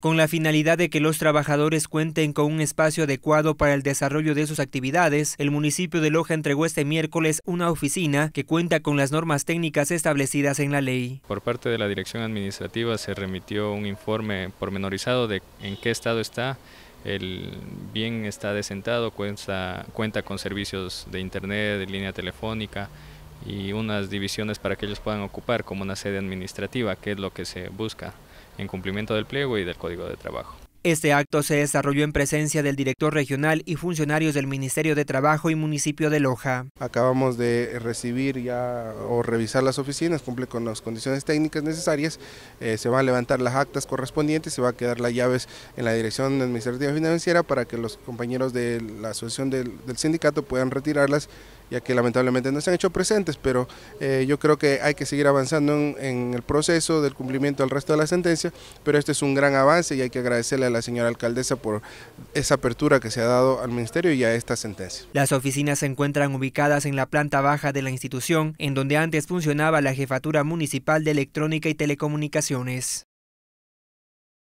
con la finalidad de que los trabajadores cuenten con un espacio adecuado para el desarrollo de sus actividades, el municipio de Loja entregó este miércoles una oficina que cuenta con las normas técnicas establecidas en la ley. Por parte de la Dirección Administrativa se remitió un informe pormenorizado de en qué estado está el bien está desentado, cuenta, cuenta con servicios de internet, de línea telefónica, y unas divisiones para que ellos puedan ocupar como una sede administrativa, que es lo que se busca en cumplimiento del pliego y del Código de Trabajo. Este acto se desarrolló en presencia del director regional y funcionarios del Ministerio de Trabajo y Municipio de Loja. Acabamos de recibir ya o revisar las oficinas, cumple con las condiciones técnicas necesarias, eh, se van a levantar las actas correspondientes, se va a quedar las llaves en la Dirección Administrativa Financiera para que los compañeros de la Asociación del Sindicato puedan retirarlas ya que lamentablemente no se han hecho presentes, pero eh, yo creo que hay que seguir avanzando en, en, el proceso del cumplimiento del resto de la sentencia, pero este es un gran avance y hay que agradecerle a la señora alcaldesa por esa apertura que se ha dado al ministerio y a esta sentencia. Las oficinas se encuentran ubicadas en la planta baja de la institución, en donde antes funcionaba la Jefatura Municipal de Electrónica y Telecomunicaciones.